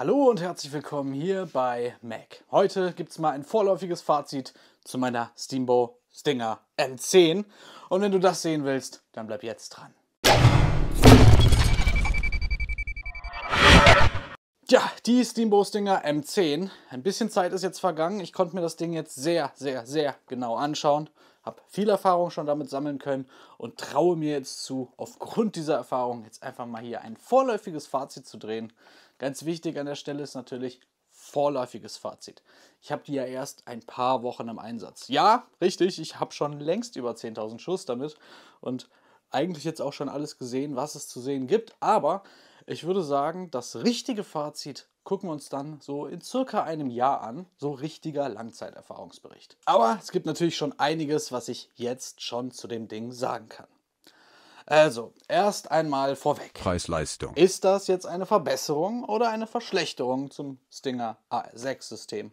Hallo und herzlich willkommen hier bei Mac. Heute gibt es mal ein vorläufiges Fazit zu meiner Steamboat Stinger M10. Und wenn du das sehen willst, dann bleib jetzt dran. Ja, die Steamboat Stinger M10. Ein bisschen Zeit ist jetzt vergangen. Ich konnte mir das Ding jetzt sehr, sehr, sehr genau anschauen. Habe viel Erfahrung schon damit sammeln können und traue mir jetzt zu, aufgrund dieser Erfahrung jetzt einfach mal hier ein vorläufiges Fazit zu drehen Ganz wichtig an der Stelle ist natürlich vorläufiges Fazit. Ich habe die ja erst ein paar Wochen im Einsatz. Ja, richtig, ich habe schon längst über 10.000 Schuss damit und eigentlich jetzt auch schon alles gesehen, was es zu sehen gibt. Aber ich würde sagen, das richtige Fazit gucken wir uns dann so in circa einem Jahr an, so richtiger Langzeiterfahrungsbericht. Aber es gibt natürlich schon einiges, was ich jetzt schon zu dem Ding sagen kann. Also, erst einmal vorweg. Preis-Leistung. Ist das jetzt eine Verbesserung oder eine Verschlechterung zum Stinger AR6-System?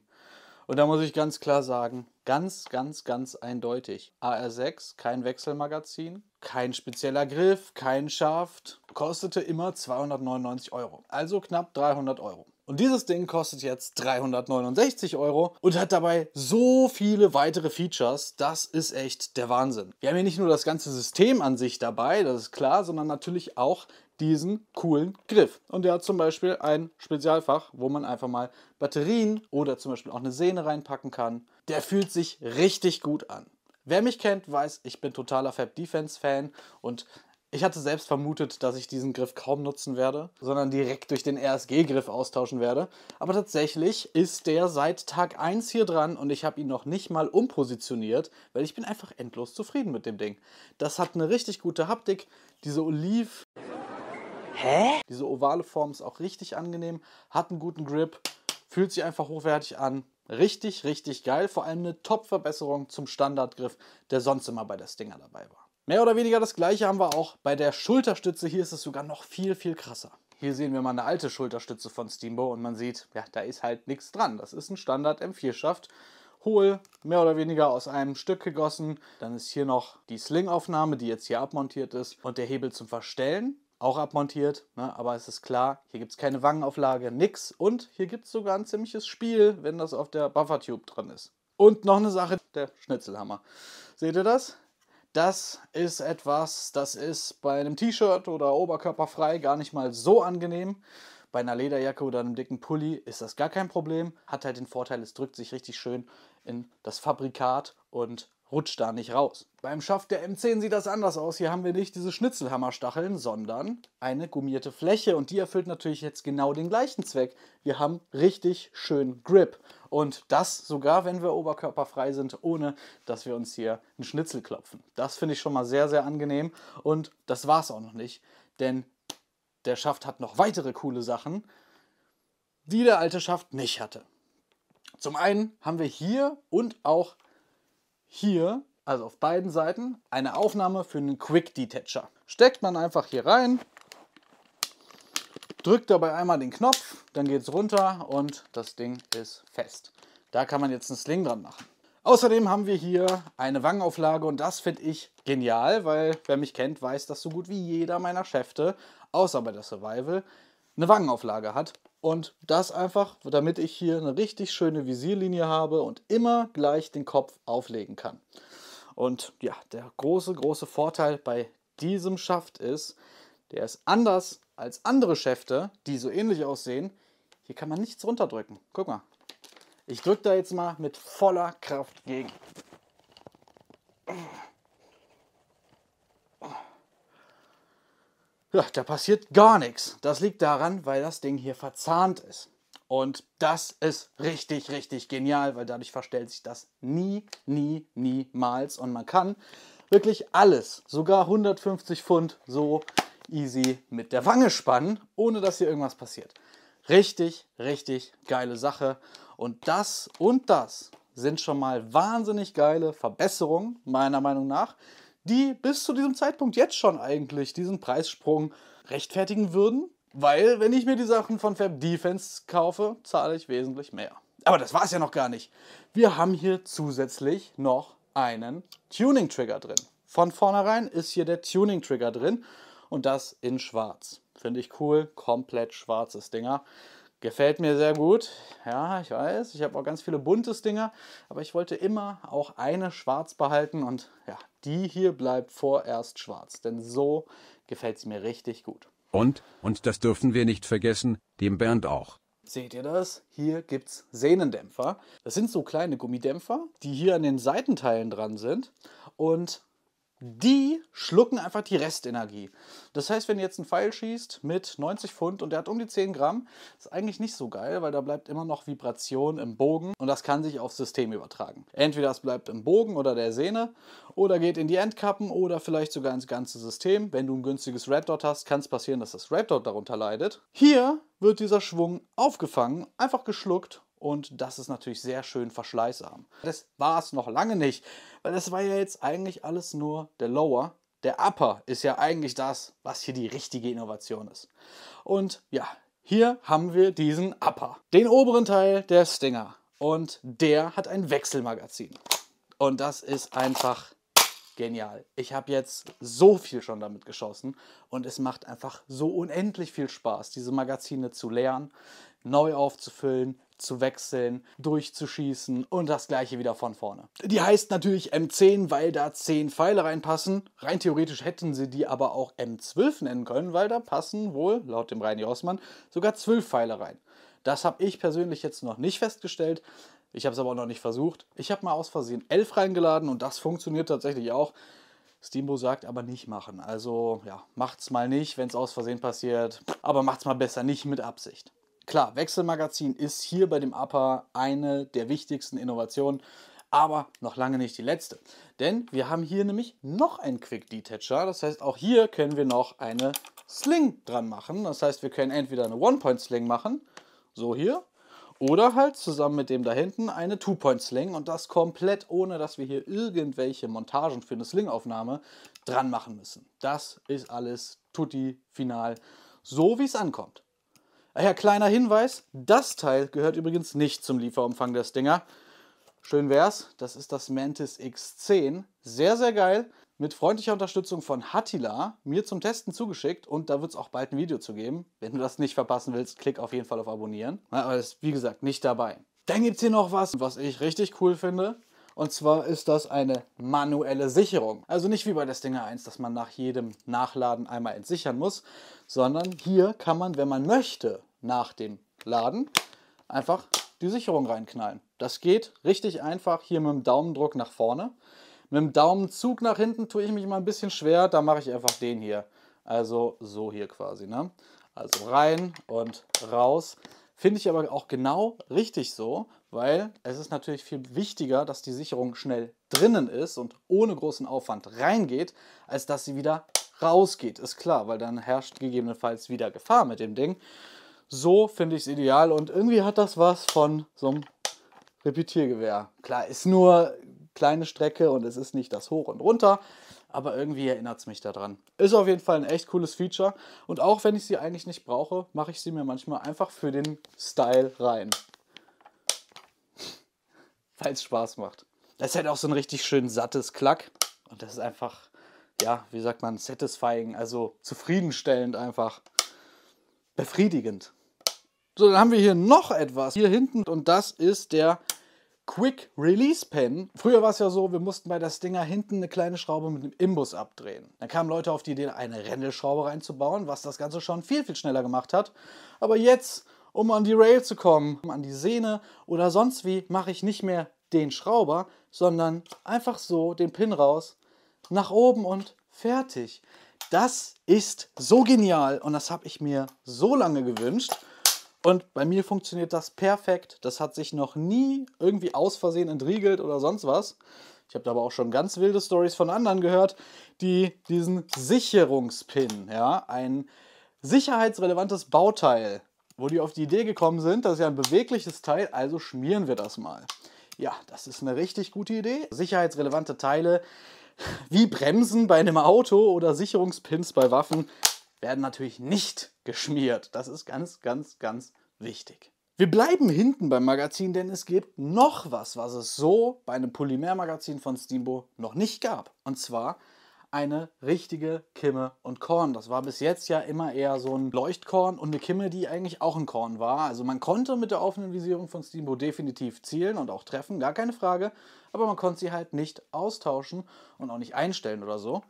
Und da muss ich ganz klar sagen, ganz, ganz, ganz eindeutig. AR6, kein Wechselmagazin, kein spezieller Griff, kein Schaft, kostete immer 299 Euro, also knapp 300 Euro. Und dieses Ding kostet jetzt 369 Euro und hat dabei so viele weitere Features. Das ist echt der Wahnsinn. Wir haben hier nicht nur das ganze System an sich dabei, das ist klar, sondern natürlich auch diesen coolen Griff. Und der hat zum Beispiel ein Spezialfach, wo man einfach mal Batterien oder zum Beispiel auch eine Sehne reinpacken kann. Der fühlt sich richtig gut an. Wer mich kennt, weiß, ich bin totaler Fab Defense Fan und ich hatte selbst vermutet, dass ich diesen Griff kaum nutzen werde, sondern direkt durch den RSG-Griff austauschen werde. Aber tatsächlich ist der seit Tag 1 hier dran und ich habe ihn noch nicht mal umpositioniert, weil ich bin einfach endlos zufrieden mit dem Ding. Das hat eine richtig gute Haptik. Diese Oliv... Hä? Diese ovale Form ist auch richtig angenehm, hat einen guten Grip, fühlt sich einfach hochwertig an. Richtig, richtig geil. Vor allem eine Top-Verbesserung zum Standardgriff, der sonst immer bei der Stinger dabei war. Mehr oder weniger das gleiche haben wir auch bei der Schulterstütze. Hier ist es sogar noch viel, viel krasser. Hier sehen wir mal eine alte Schulterstütze von Steamboat und man sieht, ja, da ist halt nichts dran. Das ist ein Standard M4-Schaft. Hohl, mehr oder weniger aus einem Stück gegossen. Dann ist hier noch die Slingaufnahme, die jetzt hier abmontiert ist. Und der Hebel zum Verstellen, auch abmontiert. Ne? Aber es ist klar, hier gibt es keine Wangenauflage, nix. Und hier gibt es sogar ein ziemliches Spiel, wenn das auf der Buffertube drin ist. Und noch eine Sache, der Schnitzelhammer. Seht ihr das? Das ist etwas, das ist bei einem T-Shirt oder oberkörperfrei gar nicht mal so angenehm. Bei einer Lederjacke oder einem dicken Pulli ist das gar kein Problem. Hat halt den Vorteil, es drückt sich richtig schön in das Fabrikat und rutscht da nicht raus. Beim Schaft der M10 sieht das anders aus. Hier haben wir nicht diese Schnitzelhammerstacheln, sondern eine gummierte Fläche und die erfüllt natürlich jetzt genau den gleichen Zweck. Wir haben richtig schön Grip und das sogar, wenn wir oberkörperfrei sind, ohne dass wir uns hier einen Schnitzel klopfen. Das finde ich schon mal sehr, sehr angenehm und das war es auch noch nicht, denn der Schaft hat noch weitere coole Sachen, die der alte Schaft nicht hatte. Zum einen haben wir hier und auch hier, also auf beiden Seiten, eine Aufnahme für einen Quick Detacher. Steckt man einfach hier rein, drückt dabei einmal den Knopf, dann geht es runter und das Ding ist fest. Da kann man jetzt einen Sling dran machen. Außerdem haben wir hier eine Wangenauflage und das finde ich genial, weil wer mich kennt, weiß, dass so gut wie jeder meiner Schäfte, außer bei der Survival, eine Wangenauflage hat. Und das einfach, damit ich hier eine richtig schöne Visierlinie habe und immer gleich den Kopf auflegen kann. Und ja, der große, große Vorteil bei diesem Schaft ist, der ist anders als andere Schäfte, die so ähnlich aussehen. Hier kann man nichts runterdrücken. Guck mal. Ich drücke da jetzt mal mit voller Kraft gegen. ja, da passiert gar nichts. Das liegt daran, weil das Ding hier verzahnt ist. Und das ist richtig, richtig genial, weil dadurch verstellt sich das nie, nie, niemals. Und man kann wirklich alles, sogar 150 Pfund, so easy mit der Wange spannen, ohne dass hier irgendwas passiert. Richtig, richtig geile Sache. Und das und das sind schon mal wahnsinnig geile Verbesserungen, meiner Meinung nach die bis zu diesem Zeitpunkt jetzt schon eigentlich diesen Preissprung rechtfertigen würden. Weil, wenn ich mir die Sachen von Fab Defense kaufe, zahle ich wesentlich mehr. Aber das war es ja noch gar nicht. Wir haben hier zusätzlich noch einen Tuning-Trigger drin. Von vornherein ist hier der Tuning-Trigger drin und das in schwarz. Finde ich cool, komplett schwarzes Dinger. Gefällt mir sehr gut. Ja, ich weiß, ich habe auch ganz viele bunte Dinger, aber ich wollte immer auch eine schwarz behalten und ja, die hier bleibt vorerst schwarz, denn so gefällt es mir richtig gut. Und, und das dürfen wir nicht vergessen, dem Bernd auch. Seht ihr das? Hier gibt es Sehnendämpfer. Das sind so kleine Gummidämpfer, die hier an den Seitenteilen dran sind. Und die schlucken einfach die Restenergie. Das heißt, wenn ihr jetzt einen Pfeil schießt mit 90 Pfund und der hat um die 10 Gramm, ist eigentlich nicht so geil, weil da bleibt immer noch Vibration im Bogen und das kann sich aufs System übertragen. Entweder es bleibt im Bogen oder der Sehne oder geht in die Endkappen oder vielleicht sogar ins ganze System. Wenn du ein günstiges Red Dot hast, kann es passieren, dass das Red Dot darunter leidet. Hier wird dieser Schwung aufgefangen, einfach geschluckt und das ist natürlich sehr schön verschleißarm. Das war es noch lange nicht, weil das war ja jetzt eigentlich alles nur der Lower. Der Upper ist ja eigentlich das, was hier die richtige Innovation ist. Und ja, hier haben wir diesen Upper, den oberen Teil der Stinger. Und der hat ein Wechselmagazin. Und das ist einfach genial. Ich habe jetzt so viel schon damit geschossen und es macht einfach so unendlich viel Spaß, diese Magazine zu lernen, neu aufzufüllen, zu wechseln, durchzuschießen und das gleiche wieder von vorne. Die heißt natürlich M10, weil da 10 Pfeile reinpassen. Rein theoretisch hätten sie die aber auch M12 nennen können, weil da passen wohl, laut dem Reini Rossmann, sogar 12 Pfeile rein. Das habe ich persönlich jetzt noch nicht festgestellt. Ich habe es aber auch noch nicht versucht. Ich habe mal aus Versehen 11 reingeladen und das funktioniert tatsächlich auch. Steambo sagt aber nicht machen. Also ja, macht's mal nicht, wenn es aus Versehen passiert. Aber macht's mal besser nicht mit Absicht. Klar, Wechselmagazin ist hier bei dem Upper eine der wichtigsten Innovationen, aber noch lange nicht die letzte. Denn wir haben hier nämlich noch einen Quick Detacher, das heißt auch hier können wir noch eine Sling dran machen. Das heißt, wir können entweder eine One-Point-Sling machen, so hier, oder halt zusammen mit dem da hinten eine Two-Point-Sling und das komplett ohne, dass wir hier irgendwelche Montagen für eine Sling-Aufnahme dran machen müssen. Das ist alles tutti final, so wie es ankommt. Ah ja, kleiner Hinweis, das Teil gehört übrigens nicht zum Lieferumfang der Stinger. Schön wär's, das ist das Mantis X10. Sehr, sehr geil. Mit freundlicher Unterstützung von Hattila, mir zum Testen zugeschickt und da wird es auch bald ein Video zu geben. Wenn du das nicht verpassen willst, klick auf jeden Fall auf Abonnieren. Aber ist, wie gesagt, nicht dabei. Dann gibt es hier noch was, was ich richtig cool finde. Und zwar ist das eine manuelle Sicherung. Also nicht wie bei der Stinger 1, dass man nach jedem Nachladen einmal entsichern muss, sondern hier kann man, wenn man möchte, nach dem Laden einfach die Sicherung reinknallen. Das geht richtig einfach hier mit dem Daumendruck nach vorne. Mit dem Daumenzug nach hinten tue ich mich mal ein bisschen schwer, da mache ich einfach den hier. Also so hier quasi. Ne? Also rein und raus. Finde ich aber auch genau richtig so, weil es ist natürlich viel wichtiger, dass die Sicherung schnell drinnen ist und ohne großen Aufwand reingeht, als dass sie wieder rausgeht. Ist klar, weil dann herrscht gegebenenfalls wieder Gefahr mit dem Ding. So finde ich es ideal und irgendwie hat das was von so einem Repetiergewehr. Klar, ist nur kleine Strecke und es ist nicht das Hoch und Runter, aber irgendwie erinnert es mich daran. Ist auf jeden Fall ein echt cooles Feature und auch wenn ich sie eigentlich nicht brauche, mache ich sie mir manchmal einfach für den Style rein. Weil es Spaß macht. Das hat auch so ein richtig schön sattes Klack und das ist einfach, ja, wie sagt man, satisfying, also zufriedenstellend einfach. Befriedigend. So, dann haben wir hier noch etwas hier hinten und das ist der Quick Release Pen. Früher war es ja so, wir mussten bei das Dinger hinten eine kleine Schraube mit einem Imbus abdrehen. Dann kamen Leute auf die Idee, eine Rändelschraube reinzubauen, was das Ganze schon viel, viel schneller gemacht hat. Aber jetzt, um an die Rail zu kommen, um an die Sehne oder sonst wie, mache ich nicht mehr den Schrauber, sondern einfach so den Pin raus, nach oben und fertig. Das ist so genial und das habe ich mir so lange gewünscht. Und bei mir funktioniert das perfekt. Das hat sich noch nie irgendwie aus Versehen entriegelt oder sonst was. Ich habe da aber auch schon ganz wilde Stories von anderen gehört, die diesen Sicherungspin, ja, ein sicherheitsrelevantes Bauteil, wo die auf die Idee gekommen sind, das ist ja ein bewegliches Teil, also schmieren wir das mal. Ja, das ist eine richtig gute Idee. Sicherheitsrelevante Teile wie Bremsen bei einem Auto oder Sicherungspins bei Waffen werden natürlich nicht geschmiert. Das ist ganz, ganz, ganz wichtig. Wir bleiben hinten beim Magazin, denn es gibt noch was, was es so bei einem Polymermagazin von Steambo noch nicht gab. Und zwar eine richtige Kimme und Korn. Das war bis jetzt ja immer eher so ein Leuchtkorn und eine Kimme, die eigentlich auch ein Korn war. Also man konnte mit der offenen Visierung von Steambo definitiv zielen und auch treffen, gar keine Frage. Aber man konnte sie halt nicht austauschen und auch nicht einstellen oder so.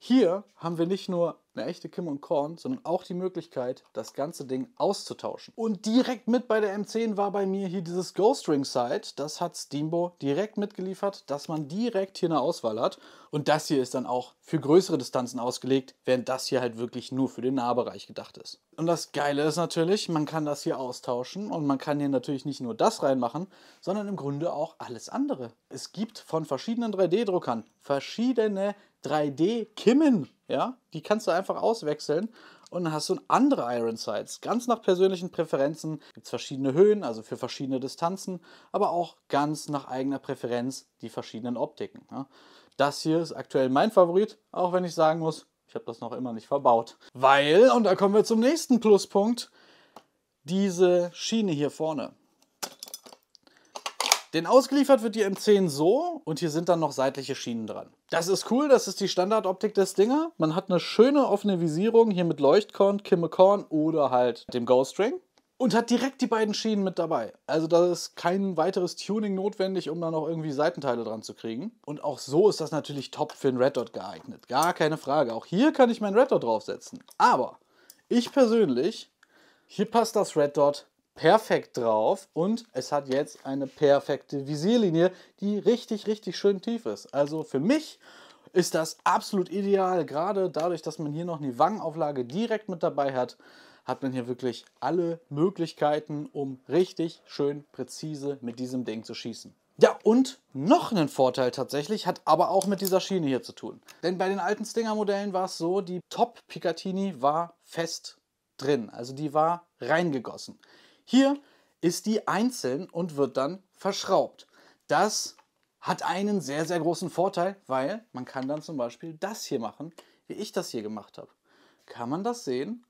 Hier haben wir nicht nur eine echte Kim und Korn, sondern auch die Möglichkeit, das ganze Ding auszutauschen. Und direkt mit bei der M10 war bei mir hier dieses Ghostring Side. Das hat Steambo direkt mitgeliefert, dass man direkt hier eine Auswahl hat. Und das hier ist dann auch für größere Distanzen ausgelegt, während das hier halt wirklich nur für den Nahbereich gedacht ist. Und das Geile ist natürlich, man kann das hier austauschen und man kann hier natürlich nicht nur das reinmachen, sondern im Grunde auch alles andere. Es gibt von verschiedenen 3D-Druckern verschiedene 3D-Kimmen, ja, die kannst du einfach auswechseln und dann hast du andere Iron Sights. Ganz nach persönlichen Präferenzen gibt es verschiedene Höhen, also für verschiedene Distanzen, aber auch ganz nach eigener Präferenz die verschiedenen Optiken. Ja. Das hier ist aktuell mein Favorit, auch wenn ich sagen muss, ich habe das noch immer nicht verbaut. Weil, und da kommen wir zum nächsten Pluspunkt, diese Schiene hier vorne. Denn ausgeliefert wird die M10 so und hier sind dann noch seitliche Schienen dran. Das ist cool, das ist die Standardoptik des Dinger. Man hat eine schöne offene Visierung hier mit Leuchtkorn, Kimmekorn oder halt dem go Und hat direkt die beiden Schienen mit dabei. Also da ist kein weiteres Tuning notwendig, um da noch irgendwie Seitenteile dran zu kriegen. Und auch so ist das natürlich top für einen Red Dot geeignet. Gar keine Frage. Auch hier kann ich meinen Red Dot draufsetzen. Aber ich persönlich, hier passt das Red Dot perfekt drauf und es hat jetzt eine perfekte Visierlinie, die richtig, richtig schön tief ist. Also für mich ist das absolut ideal, gerade dadurch, dass man hier noch eine Wangenauflage direkt mit dabei hat, hat man hier wirklich alle Möglichkeiten, um richtig schön präzise mit diesem Ding zu schießen. Ja, und noch einen Vorteil tatsächlich, hat aber auch mit dieser Schiene hier zu tun. Denn bei den alten Stinger-Modellen war es so, die Top picatini war fest drin, also die war reingegossen. Hier ist die einzeln und wird dann verschraubt. Das hat einen sehr, sehr großen Vorteil, weil man kann dann zum Beispiel das hier machen, wie ich das hier gemacht habe. Kann man das sehen?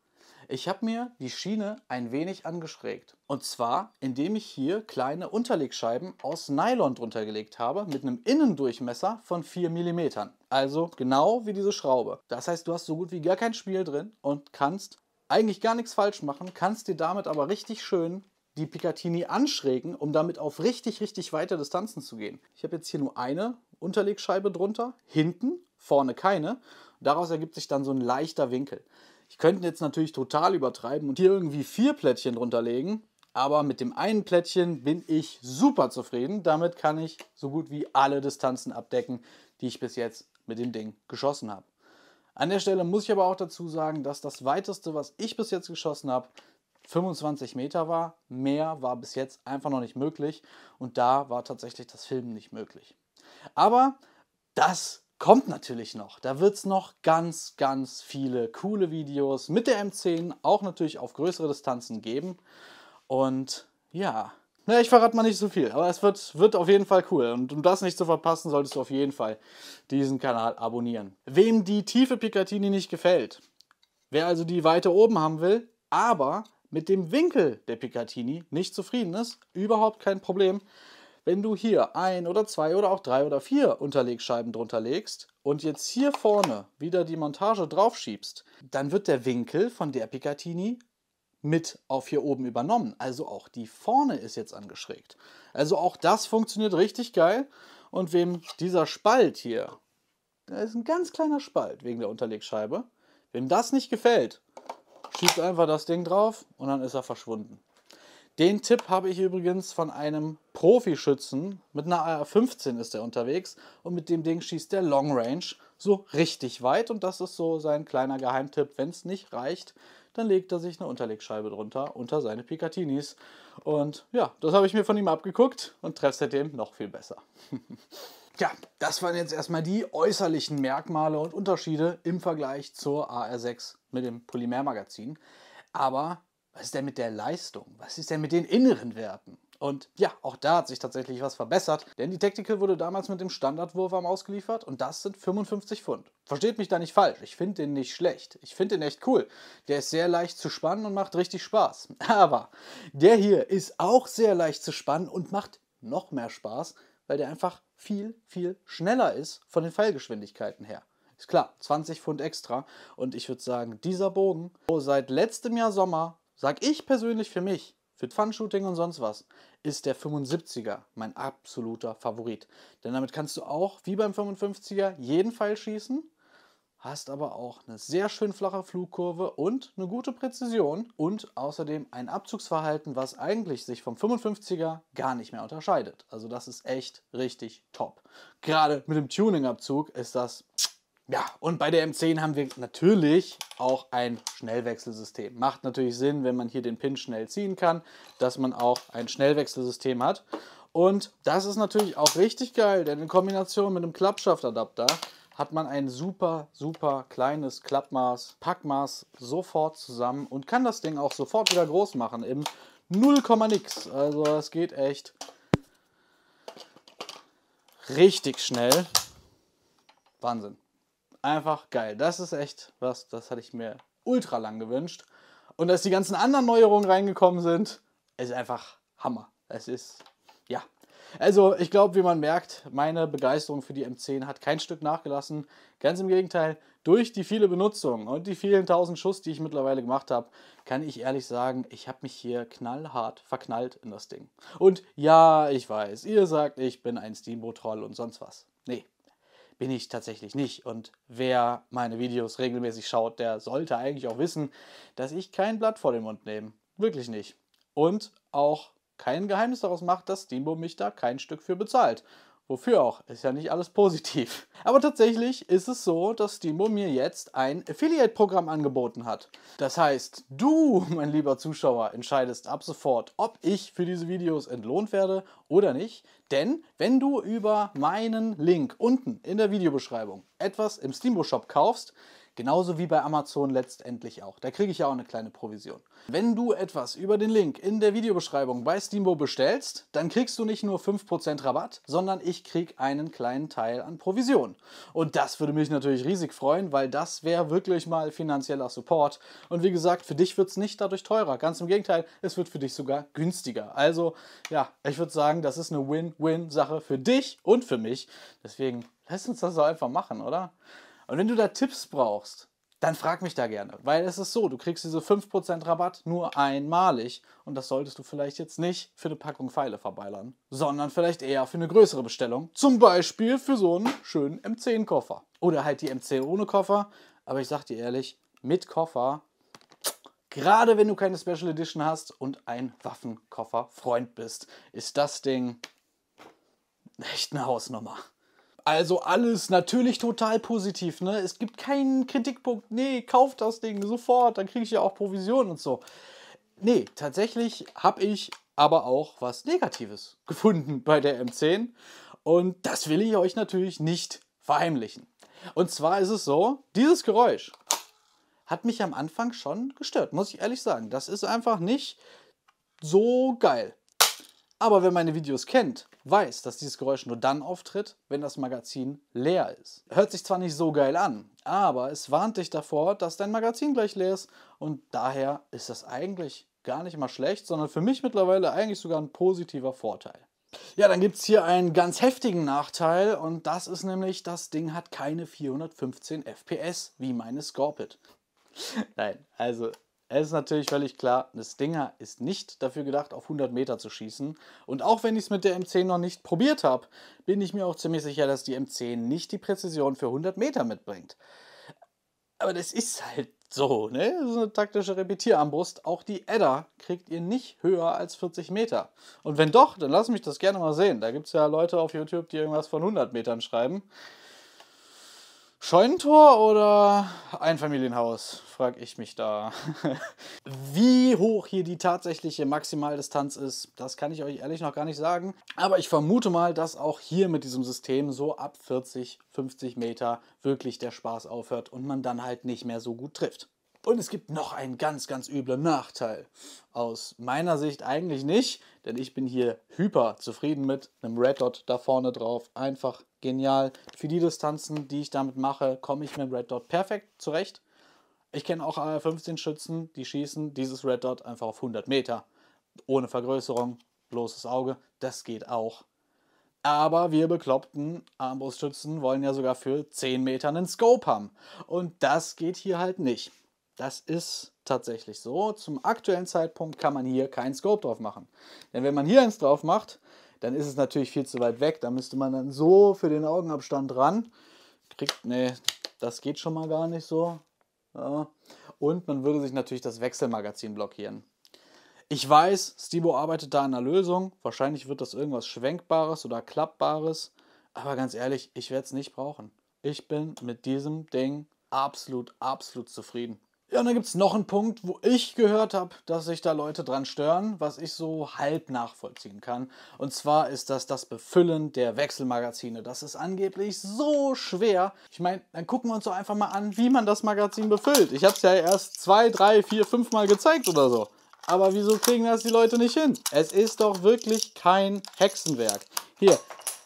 Ich habe mir die Schiene ein wenig angeschrägt. Und zwar, indem ich hier kleine Unterlegscheiben aus Nylon drunter gelegt habe mit einem Innendurchmesser von 4 mm. Also genau wie diese Schraube. Das heißt, du hast so gut wie gar kein Spiel drin und kannst eigentlich gar nichts falsch machen, kannst dir damit aber richtig schön die Picatinny anschrägen, um damit auf richtig, richtig weite Distanzen zu gehen. Ich habe jetzt hier nur eine Unterlegscheibe drunter, hinten, vorne keine. Daraus ergibt sich dann so ein leichter Winkel. Ich könnte jetzt natürlich total übertreiben und hier irgendwie vier Plättchen drunter legen, aber mit dem einen Plättchen bin ich super zufrieden. Damit kann ich so gut wie alle Distanzen abdecken, die ich bis jetzt mit dem Ding geschossen habe. An der Stelle muss ich aber auch dazu sagen, dass das weiteste, was ich bis jetzt geschossen habe, 25 Meter war. Mehr war bis jetzt einfach noch nicht möglich. Und da war tatsächlich das Filmen nicht möglich. Aber das kommt natürlich noch. Da wird es noch ganz, ganz viele coole Videos mit der M10 auch natürlich auf größere Distanzen geben. Und ja, naja, ich verrate mal nicht so viel, aber es wird, wird auf jeden Fall cool. Und um das nicht zu verpassen, solltest du auf jeden Fall diesen Kanal abonnieren. Wem die tiefe Picatinny nicht gefällt, wer also die Weite oben haben will, aber mit dem Winkel der Picatinny nicht zufrieden ist, überhaupt kein Problem. Wenn du hier ein oder zwei oder auch drei oder vier Unterlegscheiben drunter legst und jetzt hier vorne wieder die Montage draufschiebst, dann wird der Winkel von der Picatinny mit auf hier oben übernommen. Also auch die vorne ist jetzt angeschrägt. Also auch das funktioniert richtig geil. Und wem dieser Spalt hier, da ist ein ganz kleiner Spalt wegen der Unterlegscheibe, wem das nicht gefällt, schiebt einfach das Ding drauf und dann ist er verschwunden. Den Tipp habe ich übrigens von einem Profi-Schützen Mit einer AR-15 ist er unterwegs und mit dem Ding schießt der Long Range so richtig weit. Und das ist so sein kleiner Geheimtipp, wenn es nicht reicht, dann legt er sich eine Unterlegscheibe drunter unter seine Picatinis. Und ja, das habe ich mir von ihm abgeguckt und treffe seitdem noch viel besser. ja, das waren jetzt erstmal die äußerlichen Merkmale und Unterschiede im Vergleich zur AR6 mit dem Polymermagazin. Aber was ist denn mit der Leistung? Was ist denn mit den inneren Werten? Und ja, auch da hat sich tatsächlich was verbessert, denn die Tactical wurde damals mit dem Standardwurf am ausgeliefert und das sind 55 Pfund. Versteht mich da nicht falsch, ich finde den nicht schlecht. Ich finde den echt cool. Der ist sehr leicht zu spannen und macht richtig Spaß. Aber der hier ist auch sehr leicht zu spannen und macht noch mehr Spaß, weil der einfach viel, viel schneller ist von den Pfeilgeschwindigkeiten her. Ist klar, 20 Pfund extra. Und ich würde sagen, dieser Bogen, wo oh, seit letztem Jahr Sommer, sag ich persönlich für mich, für Fun-Shooting und sonst was ist der 75er mein absoluter Favorit. Denn damit kannst du auch, wie beim 55er, jeden Pfeil schießen, hast aber auch eine sehr schön flache Flugkurve und eine gute Präzision und außerdem ein Abzugsverhalten, was eigentlich sich vom 55er gar nicht mehr unterscheidet. Also das ist echt richtig top. Gerade mit dem Tuning-Abzug ist das ja, und bei der M10 haben wir natürlich auch ein Schnellwechselsystem. Macht natürlich Sinn, wenn man hier den Pin schnell ziehen kann, dass man auch ein Schnellwechselsystem hat. Und das ist natürlich auch richtig geil, denn in Kombination mit einem Klappschaftadapter hat man ein super, super kleines Klappmaß, Packmaß sofort zusammen und kann das Ding auch sofort wieder groß machen im 0, nix. Also es geht echt richtig schnell. Wahnsinn einfach geil. Das ist echt was, das hatte ich mir ultra lang gewünscht. Und dass die ganzen anderen Neuerungen reingekommen sind, ist einfach Hammer. Es ist, ja. Also, ich glaube, wie man merkt, meine Begeisterung für die M10 hat kein Stück nachgelassen. Ganz im Gegenteil, durch die viele Benutzung und die vielen tausend Schuss, die ich mittlerweile gemacht habe, kann ich ehrlich sagen, ich habe mich hier knallhart verknallt in das Ding. Und ja, ich weiß, ihr sagt, ich bin ein Steamboat-Troll und sonst was. Nee, bin ich tatsächlich nicht. Und wer meine Videos regelmäßig schaut, der sollte eigentlich auch wissen, dass ich kein Blatt vor den Mund nehme. Wirklich nicht. Und auch kein Geheimnis daraus macht, dass Steamboom mich da kein Stück für bezahlt. Wofür auch? Ist ja nicht alles positiv. Aber tatsächlich ist es so, dass Steamboat mir jetzt ein Affiliate-Programm angeboten hat. Das heißt, du, mein lieber Zuschauer, entscheidest ab sofort, ob ich für diese Videos entlohnt werde oder nicht. Denn wenn du über meinen Link unten in der Videobeschreibung etwas im Steamboat Shop kaufst, Genauso wie bei Amazon letztendlich auch. Da kriege ich ja auch eine kleine Provision. Wenn du etwas über den Link in der Videobeschreibung bei Steambo bestellst, dann kriegst du nicht nur 5% Rabatt, sondern ich krieg einen kleinen Teil an Provision. Und das würde mich natürlich riesig freuen, weil das wäre wirklich mal finanzieller Support. Und wie gesagt, für dich wird es nicht dadurch teurer. Ganz im Gegenteil, es wird für dich sogar günstiger. Also ja, ich würde sagen, das ist eine Win-Win-Sache für dich und für mich. Deswegen lass uns das so einfach machen, oder? Und wenn du da Tipps brauchst, dann frag mich da gerne. Weil es ist so, du kriegst diese 5% Rabatt nur einmalig. Und das solltest du vielleicht jetzt nicht für eine Packung Pfeile verbeilern, sondern vielleicht eher für eine größere Bestellung. Zum Beispiel für so einen schönen M10-Koffer. Oder halt die M10 ohne Koffer. Aber ich sag dir ehrlich, mit Koffer, gerade wenn du keine Special Edition hast und ein Waffenkoffer-Freund bist, ist das Ding echt eine Hausnummer. Also alles natürlich total positiv, ne? Es gibt keinen Kritikpunkt, nee, kauft das Ding sofort, dann kriege ich ja auch Provision und so. Nee, tatsächlich habe ich aber auch was Negatives gefunden bei der M10 und das will ich euch natürlich nicht verheimlichen. Und zwar ist es so, dieses Geräusch hat mich am Anfang schon gestört, muss ich ehrlich sagen. Das ist einfach nicht so geil. Aber wer meine Videos kennt, weiß, dass dieses Geräusch nur dann auftritt, wenn das Magazin leer ist. Hört sich zwar nicht so geil an, aber es warnt dich davor, dass dein Magazin gleich leer ist und daher ist das eigentlich gar nicht mal schlecht, sondern für mich mittlerweile eigentlich sogar ein positiver Vorteil. Ja, dann gibt es hier einen ganz heftigen Nachteil und das ist nämlich, das Ding hat keine 415 FPS wie meine Scorpit. Nein, also es ist natürlich völlig klar, eine Stinger ist nicht dafür gedacht, auf 100 Meter zu schießen. Und auch wenn ich es mit der M10 noch nicht probiert habe, bin ich mir auch ziemlich sicher, dass die M10 nicht die Präzision für 100 Meter mitbringt. Aber das ist halt so, ne? Das ist eine taktische Repetierarmbrust. Auch die Edda kriegt ihr nicht höher als 40 Meter. Und wenn doch, dann lass mich das gerne mal sehen. Da gibt es ja Leute auf YouTube, die irgendwas von 100 Metern schreiben. Scheunentor oder Einfamilienhaus, frage ich mich da. Wie hoch hier die tatsächliche Maximaldistanz ist, das kann ich euch ehrlich noch gar nicht sagen. Aber ich vermute mal, dass auch hier mit diesem System so ab 40, 50 Meter wirklich der Spaß aufhört und man dann halt nicht mehr so gut trifft. Und es gibt noch einen ganz, ganz üblen Nachteil. Aus meiner Sicht eigentlich nicht, denn ich bin hier hyper zufrieden mit einem Red Dot da vorne drauf. Einfach genial. Für die Distanzen, die ich damit mache, komme ich mit dem Red Dot perfekt zurecht. Ich kenne auch AR-15-Schützen, die schießen dieses Red Dot einfach auf 100 Meter. Ohne Vergrößerung, bloßes Auge, das geht auch. Aber wir bekloppten Armbrustschützen wollen ja sogar für 10 Meter einen Scope haben. Und das geht hier halt nicht. Das ist tatsächlich so. Zum aktuellen Zeitpunkt kann man hier keinen Scope drauf machen. Denn wenn man hier eins drauf macht, dann ist es natürlich viel zu weit weg. Da müsste man dann so für den Augenabstand ran. Kriegt, nee, das geht schon mal gar nicht so. Ja. Und man würde sich natürlich das Wechselmagazin blockieren. Ich weiß, Stibo arbeitet da an einer Lösung. Wahrscheinlich wird das irgendwas Schwenkbares oder Klappbares. Aber ganz ehrlich, ich werde es nicht brauchen. Ich bin mit diesem Ding absolut, absolut zufrieden. Ja, und dann gibt es noch einen Punkt, wo ich gehört habe, dass sich da Leute dran stören, was ich so halb nachvollziehen kann. Und zwar ist das das Befüllen der Wechselmagazine. Das ist angeblich so schwer. Ich meine, dann gucken wir uns doch einfach mal an, wie man das Magazin befüllt. Ich habe es ja erst zwei, drei, vier, fünf Mal gezeigt oder so. Aber wieso kriegen das die Leute nicht hin? Es ist doch wirklich kein Hexenwerk. Hier,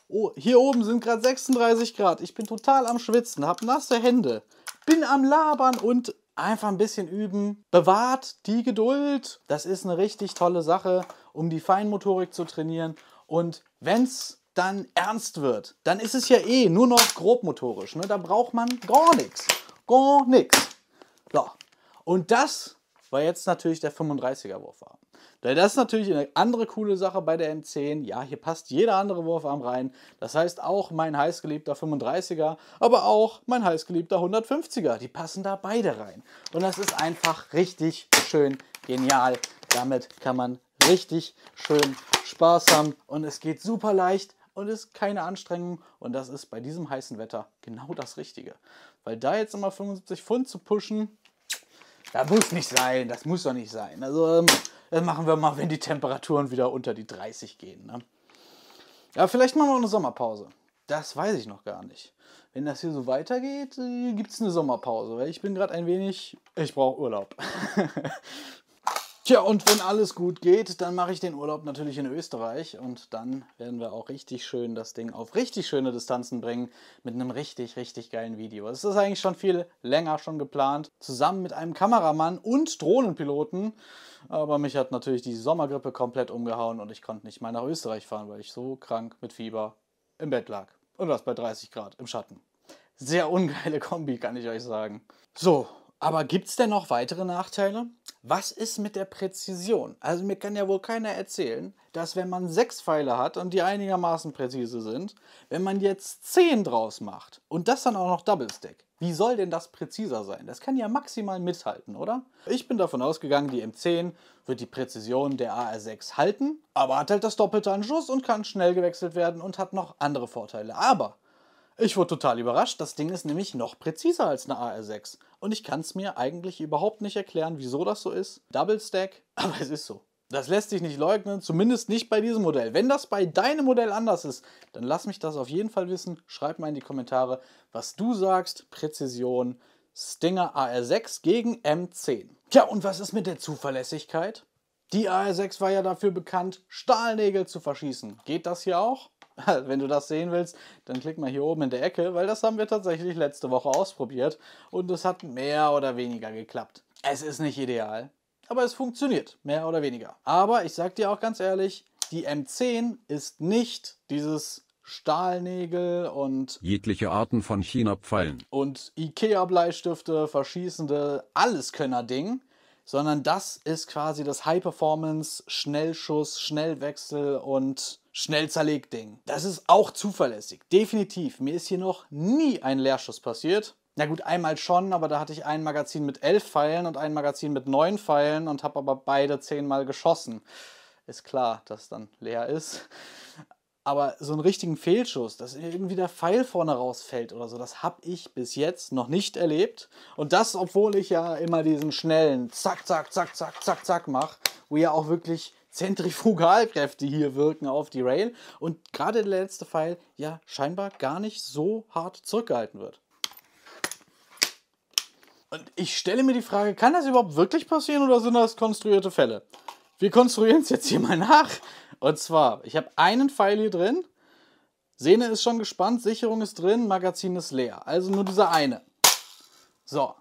oh, hier oben sind gerade 36 Grad. Ich bin total am Schwitzen, habe nasse Hände, bin am Labern und Einfach ein bisschen üben. Bewahrt die Geduld. Das ist eine richtig tolle Sache, um die Feinmotorik zu trainieren. Und wenn es dann ernst wird, dann ist es ja eh nur noch grobmotorisch. Ne? Da braucht man gar nichts. Gar nichts. So. Und das war jetzt natürlich der 35er wurf denn das ist natürlich eine andere coole Sache bei der M10. Ja, hier passt jeder andere Wurfarm rein. Das heißt auch mein heißgeliebter 35er, aber auch mein heißgeliebter 150er. Die passen da beide rein. Und das ist einfach richtig schön genial. Damit kann man richtig schön Spaß haben und es geht super leicht und ist keine Anstrengung und das ist bei diesem heißen Wetter genau das Richtige. Weil da jetzt immer 75 Pfund zu pushen, das muss nicht sein, das muss doch nicht sein. Also ähm, das machen wir mal, wenn die Temperaturen wieder unter die 30 gehen. Ne? Aber vielleicht machen wir auch eine Sommerpause. Das weiß ich noch gar nicht. Wenn das hier so weitergeht, äh, gibt es eine Sommerpause, weil ich bin gerade ein wenig. Ich brauche Urlaub. Tja, und wenn alles gut geht, dann mache ich den Urlaub natürlich in Österreich und dann werden wir auch richtig schön das Ding auf richtig schöne Distanzen bringen mit einem richtig, richtig geilen Video. Es ist eigentlich schon viel länger schon geplant, zusammen mit einem Kameramann und Drohnenpiloten. Aber mich hat natürlich die Sommergrippe komplett umgehauen und ich konnte nicht mal nach Österreich fahren, weil ich so krank mit Fieber im Bett lag. Und das bei 30 Grad im Schatten. Sehr ungeile Kombi, kann ich euch sagen. So, aber gibt es denn noch weitere Nachteile? Was ist mit der Präzision? Also mir kann ja wohl keiner erzählen, dass wenn man sechs Pfeile hat und die einigermaßen präzise sind, wenn man jetzt zehn draus macht und das dann auch noch Double Stack, wie soll denn das präziser sein? Das kann ja maximal mithalten, oder? Ich bin davon ausgegangen, die M10 wird die Präzision der AR6 halten, aber hat halt das Doppelte an Schuss und kann schnell gewechselt werden und hat noch andere Vorteile. Aber ich wurde total überrascht. Das Ding ist nämlich noch präziser als eine AR6. Und ich kann es mir eigentlich überhaupt nicht erklären, wieso das so ist. Double Stack, aber es ist so. Das lässt sich nicht leugnen, zumindest nicht bei diesem Modell. Wenn das bei deinem Modell anders ist, dann lass mich das auf jeden Fall wissen. Schreib mal in die Kommentare, was du sagst. Präzision Stinger AR6 gegen M10. Tja, und was ist mit der Zuverlässigkeit? Die AR6 war ja dafür bekannt, Stahlnägel zu verschießen. Geht das hier auch? Wenn du das sehen willst, dann klick mal hier oben in der Ecke, weil das haben wir tatsächlich letzte Woche ausprobiert und es hat mehr oder weniger geklappt. Es ist nicht ideal, aber es funktioniert, mehr oder weniger. Aber ich sag dir auch ganz ehrlich, die M10 ist nicht dieses Stahlnägel und jegliche Arten von China-Pfeilen und Ikea-Bleistifte, verschießende Alleskönner-Ding, sondern das ist quasi das High Performance, Schnellschuss, Schnellwechsel und schnell zerlegt Ding. Das ist auch zuverlässig, definitiv. Mir ist hier noch nie ein Leerschuss passiert. Na gut, einmal schon, aber da hatte ich ein Magazin mit elf Pfeilen und ein Magazin mit neun Pfeilen und habe aber beide zehnmal geschossen. Ist klar, dass dann leer ist. Aber so einen richtigen Fehlschuss, dass irgendwie der Pfeil vorne rausfällt oder so, das habe ich bis jetzt noch nicht erlebt. Und das, obwohl ich ja immer diesen schnellen Zack, Zack, Zack, Zack, Zack, Zack mache, wo ja auch wirklich Zentrifugalkräfte hier wirken auf die Rail. Und gerade der letzte Pfeil ja scheinbar gar nicht so hart zurückgehalten wird. Und ich stelle mir die Frage, kann das überhaupt wirklich passieren oder sind das konstruierte Fälle? Wir konstruieren es jetzt hier mal nach. Und zwar, ich habe einen Pfeil hier drin, Sehne ist schon gespannt, Sicherung ist drin, Magazin ist leer. Also nur dieser eine. So.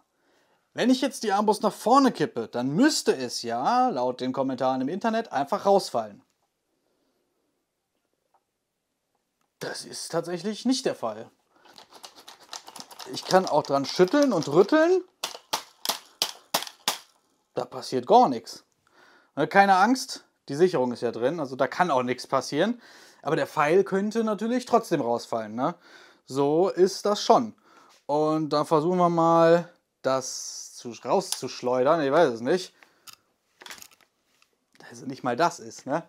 Wenn ich jetzt die Armbrust nach vorne kippe, dann müsste es ja, laut den Kommentaren im Internet, einfach rausfallen. Das ist tatsächlich nicht der Fall. Ich kann auch dran schütteln und rütteln. Da passiert gar nichts. Keine Angst, die Sicherung ist ja drin, also da kann auch nichts passieren. Aber der Pfeil könnte natürlich trotzdem rausfallen. Ne? So ist das schon. Und dann versuchen wir mal, das zu, rauszuschleudern. Ich weiß es nicht. Dass es nicht mal das ist, ne?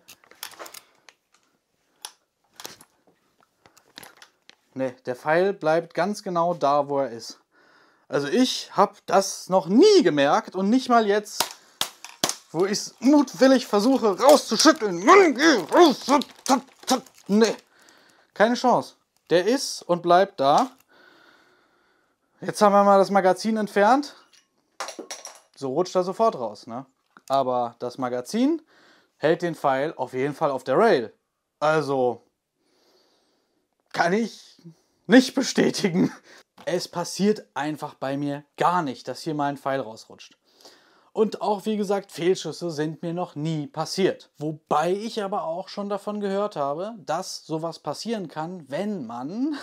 Ne, der Pfeil bleibt ganz genau da, wo er ist. Also ich habe das noch nie gemerkt und nicht mal jetzt wo ich es mutwillig versuche rauszuschütteln. Nee, keine Chance. Der ist und bleibt da. Jetzt haben wir mal das Magazin entfernt. So rutscht er sofort raus. Ne? Aber das Magazin hält den Pfeil auf jeden Fall auf der Rail. Also kann ich nicht bestätigen. Es passiert einfach bei mir gar nicht, dass hier mal ein Pfeil rausrutscht. Und auch wie gesagt, Fehlschüsse sind mir noch nie passiert. Wobei ich aber auch schon davon gehört habe, dass sowas passieren kann, wenn man,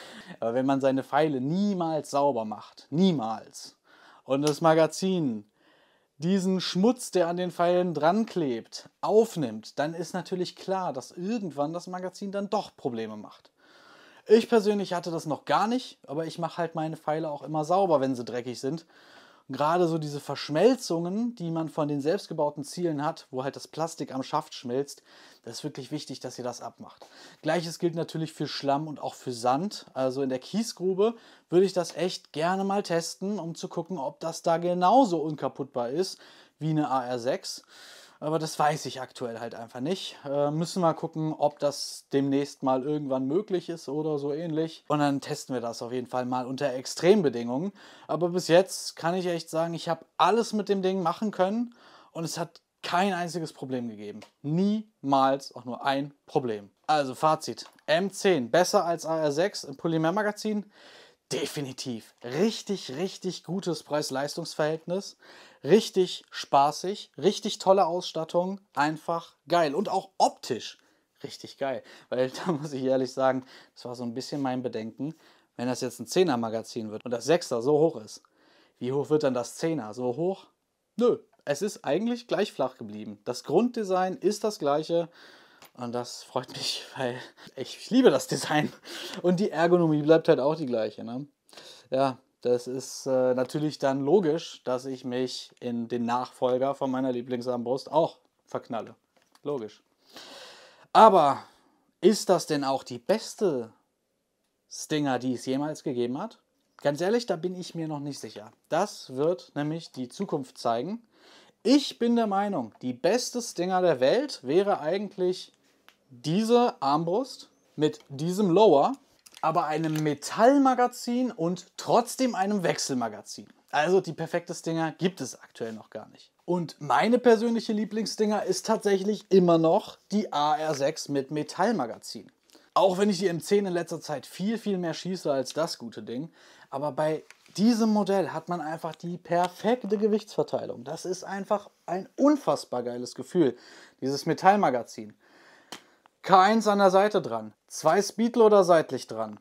wenn man seine Pfeile niemals sauber macht. Niemals. Und das Magazin diesen Schmutz, der an den Pfeilen dran klebt, aufnimmt, dann ist natürlich klar, dass irgendwann das Magazin dann doch Probleme macht. Ich persönlich hatte das noch gar nicht, aber ich mache halt meine Pfeile auch immer sauber, wenn sie dreckig sind gerade so diese Verschmelzungen, die man von den selbstgebauten Zielen hat, wo halt das Plastik am Schaft schmilzt, das ist wirklich wichtig, dass ihr das abmacht. Gleiches gilt natürlich für Schlamm und auch für Sand. Also in der Kiesgrube würde ich das echt gerne mal testen, um zu gucken, ob das da genauso unkaputtbar ist wie eine AR6. Aber das weiß ich aktuell halt einfach nicht. Äh, müssen mal gucken, ob das demnächst mal irgendwann möglich ist oder so ähnlich. Und dann testen wir das auf jeden Fall mal unter Extrembedingungen. Aber bis jetzt kann ich echt sagen, ich habe alles mit dem Ding machen können und es hat kein einziges Problem gegeben. Niemals auch nur ein Problem. Also Fazit. M10 besser als AR6 im Polymermagazin. Magazin. Definitiv. Richtig, richtig gutes Preis-Leistungs-Verhältnis. Richtig spaßig, richtig tolle Ausstattung, einfach geil. Und auch optisch richtig geil. Weil da muss ich ehrlich sagen, das war so ein bisschen mein Bedenken, wenn das jetzt ein 10er-Magazin wird und das 6er so hoch ist. Wie hoch wird dann das 10er? So hoch? Nö, es ist eigentlich gleich flach geblieben. Das Grunddesign ist das gleiche und das freut mich, weil ich liebe das Design. Und die Ergonomie bleibt halt auch die gleiche. Ne? Ja, das ist äh, natürlich dann logisch, dass ich mich in den Nachfolger von meiner Lieblingsarmbrust auch verknalle. Logisch. Aber ist das denn auch die beste Stinger, die es jemals gegeben hat? Ganz ehrlich, da bin ich mir noch nicht sicher. Das wird nämlich die Zukunft zeigen. Ich bin der Meinung, die beste Stinger der Welt wäre eigentlich diese Armbrust mit diesem Lower, aber einem Metallmagazin und trotzdem einem Wechselmagazin. Also die perfekte Stinger gibt es aktuell noch gar nicht. Und meine persönliche Lieblingsdinger ist tatsächlich immer noch die AR6 mit Metallmagazin. Auch wenn ich die M10 in letzter Zeit viel, viel mehr schieße als das gute Ding. Aber bei diesem Modell hat man einfach die perfekte Gewichtsverteilung. Das ist einfach ein unfassbar geiles Gefühl, dieses Metallmagazin. K1 an der Seite dran, zwei Speedloader seitlich dran.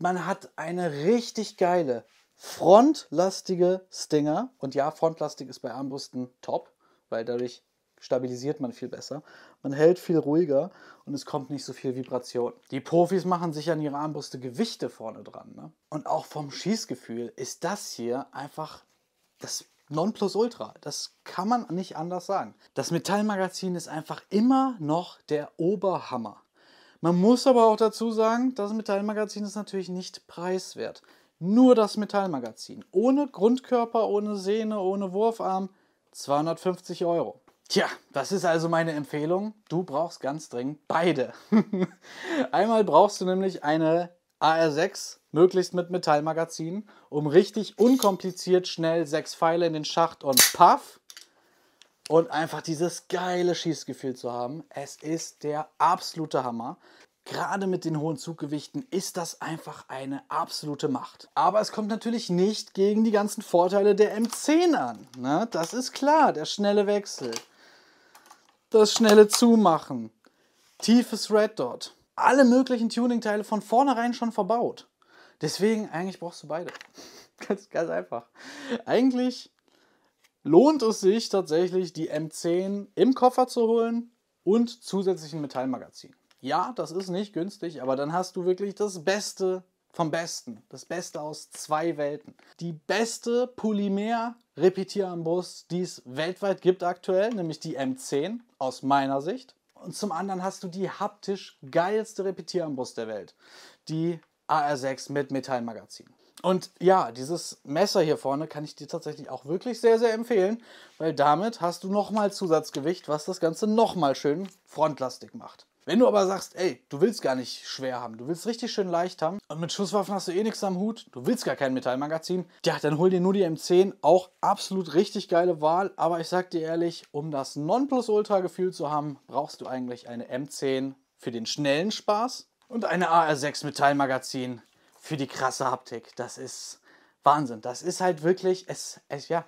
Man hat eine richtig geile frontlastige Stinger. Und ja, frontlastig ist bei Armbrüsten top, weil dadurch stabilisiert man viel besser. Man hält viel ruhiger und es kommt nicht so viel Vibration. Die Profis machen sich an ihre Armbrüste Gewichte vorne dran. Ne? Und auch vom Schießgefühl ist das hier einfach das Nonplusultra. Das kann man nicht anders sagen. Das Metallmagazin ist einfach immer noch der Oberhammer. Man muss aber auch dazu sagen, das Metallmagazin ist natürlich nicht preiswert. Nur das Metallmagazin. Ohne Grundkörper, ohne Sehne, ohne Wurfarm. 250 Euro. Tja, das ist also meine Empfehlung. Du brauchst ganz dringend beide. Einmal brauchst du nämlich eine AR6, möglichst mit Metallmagazin, um richtig unkompliziert schnell sechs Pfeile in den Schacht und paff. Und einfach dieses geile Schießgefühl zu haben. Es ist der absolute Hammer. Gerade mit den hohen Zuggewichten ist das einfach eine absolute Macht. Aber es kommt natürlich nicht gegen die ganzen Vorteile der M10 an. Ne? Das ist klar, der schnelle Wechsel, das schnelle Zumachen, tiefes Red Dot, alle möglichen Tuning-Teile von vornherein schon verbaut. Deswegen, eigentlich brauchst du beide. Ganz, ganz einfach. Eigentlich lohnt es sich tatsächlich, die M10 im Koffer zu holen und zusätzlich ein Metallmagazin. Ja, das ist nicht günstig, aber dann hast du wirklich das Beste vom Besten. Das Beste aus zwei Welten. Die beste Polymer-Repetierarmbrust, die es weltweit gibt aktuell, nämlich die M10 aus meiner Sicht und zum anderen hast du die haptisch geilste Repetierarmbrust der Welt, die AR6 mit Metallmagazin. Und ja, dieses Messer hier vorne kann ich dir tatsächlich auch wirklich sehr, sehr empfehlen, weil damit hast du nochmal Zusatzgewicht, was das Ganze nochmal schön frontlastig macht. Wenn du aber sagst, ey, du willst gar nicht schwer haben, du willst richtig schön leicht haben und mit Schusswaffen hast du eh nichts am Hut, du willst gar kein Metallmagazin, ja, dann hol dir nur die M10, auch absolut richtig geile Wahl, aber ich sag dir ehrlich, um das Nonplusultra-Gefühl zu haben, brauchst du eigentlich eine M10 für den schnellen Spaß und eine AR6 Metallmagazin für die krasse Haptik. Das ist Wahnsinn. Das ist halt wirklich, es, es ja,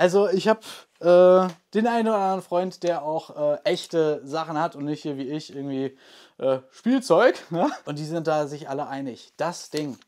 also ich habe äh, den einen oder anderen Freund, der auch äh, echte Sachen hat und nicht hier wie ich irgendwie äh, Spielzeug. Ne? Und die sind da sich alle einig. Das Ding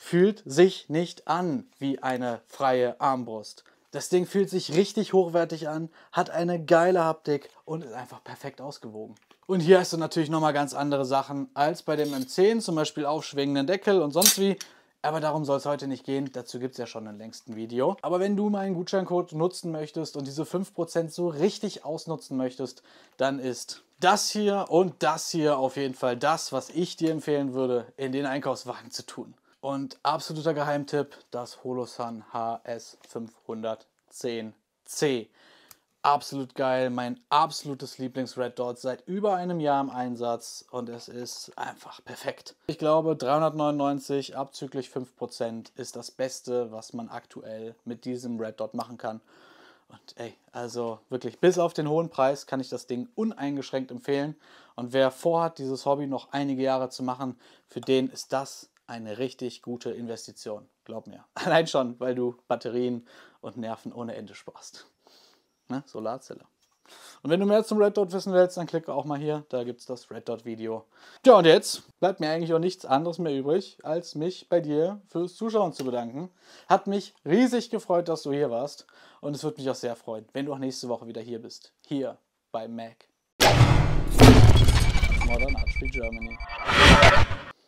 fühlt sich nicht an wie eine freie Armbrust. Das Ding fühlt sich richtig hochwertig an, hat eine geile Haptik und ist einfach perfekt ausgewogen. Und hier hast du natürlich nochmal ganz andere Sachen als bei dem M10, zum Beispiel aufschwingenden Deckel und sonst wie. Aber darum soll es heute nicht gehen, dazu gibt es ja schon ein längsten Video. Aber wenn du meinen Gutscheincode nutzen möchtest und diese 5% so richtig ausnutzen möchtest, dann ist das hier und das hier auf jeden Fall das, was ich dir empfehlen würde, in den Einkaufswagen zu tun. Und absoluter Geheimtipp, das Holosun HS510C absolut geil, mein absolutes Lieblings-Red Dot, seit über einem Jahr im Einsatz und es ist einfach perfekt. Ich glaube, 399 abzüglich 5% ist das Beste, was man aktuell mit diesem Red Dot machen kann. Und ey, also wirklich, bis auf den hohen Preis kann ich das Ding uneingeschränkt empfehlen. Und wer vorhat, dieses Hobby noch einige Jahre zu machen, für den ist das eine richtig gute Investition. Glaub mir. Allein schon, weil du Batterien und Nerven ohne Ende sparst. Ne? Solarzelle. Und wenn du mehr zum Red Dot wissen willst, dann klicke auch mal hier, da gibt es das Red Dot Video. Ja, und jetzt bleibt mir eigentlich auch nichts anderes mehr übrig, als mich bei dir fürs Zuschauen zu bedanken. Hat mich riesig gefreut, dass du hier warst. Und es würde mich auch sehr freuen, wenn du auch nächste Woche wieder hier bist. Hier bei Mac. Modern Art Germany.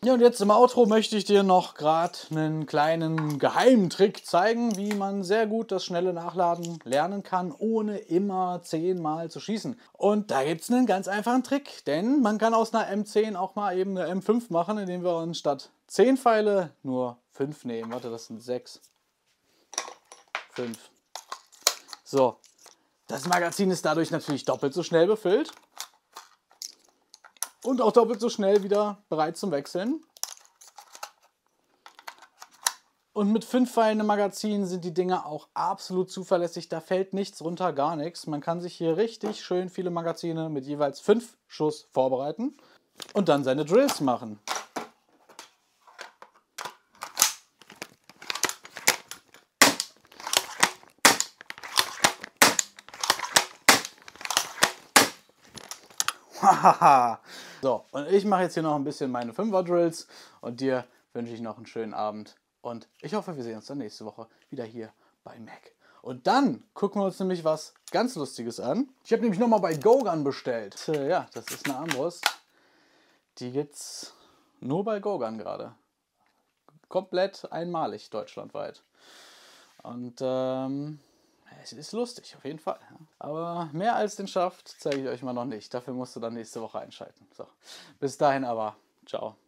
Ja, und jetzt im Outro möchte ich dir noch gerade einen kleinen geheimen Trick zeigen, wie man sehr gut das schnelle Nachladen lernen kann, ohne immer zehnmal zu schießen. Und da gibt es einen ganz einfachen Trick, denn man kann aus einer M10 auch mal eben eine M5 machen, indem wir uns statt 10 Pfeile nur 5 nehmen. Warte, das sind 6. 5. So, das Magazin ist dadurch natürlich doppelt so schnell befüllt und auch doppelt so schnell wieder bereit zum Wechseln. Und mit fünf Pfeilen im Magazin sind die Dinger auch absolut zuverlässig. Da fällt nichts runter, gar nichts. Man kann sich hier richtig schön viele Magazine mit jeweils fünf Schuss vorbereiten und dann seine Drills machen. Hahaha. So, und ich mache jetzt hier noch ein bisschen meine 5er Drills und dir wünsche ich noch einen schönen Abend und ich hoffe, wir sehen uns dann nächste Woche wieder hier bei Mac. Und dann gucken wir uns nämlich was ganz Lustiges an. Ich habe nämlich nochmal bei Gogan bestellt. Äh, ja, das ist eine Armbrust. Die gibt's nur bei Gogan gerade. Komplett einmalig deutschlandweit. Und ähm, es ist lustig, auf jeden Fall. Aber mehr als den Schaft zeige ich euch mal noch nicht. Dafür musst du dann nächste Woche einschalten. So, bis dahin aber. Ciao.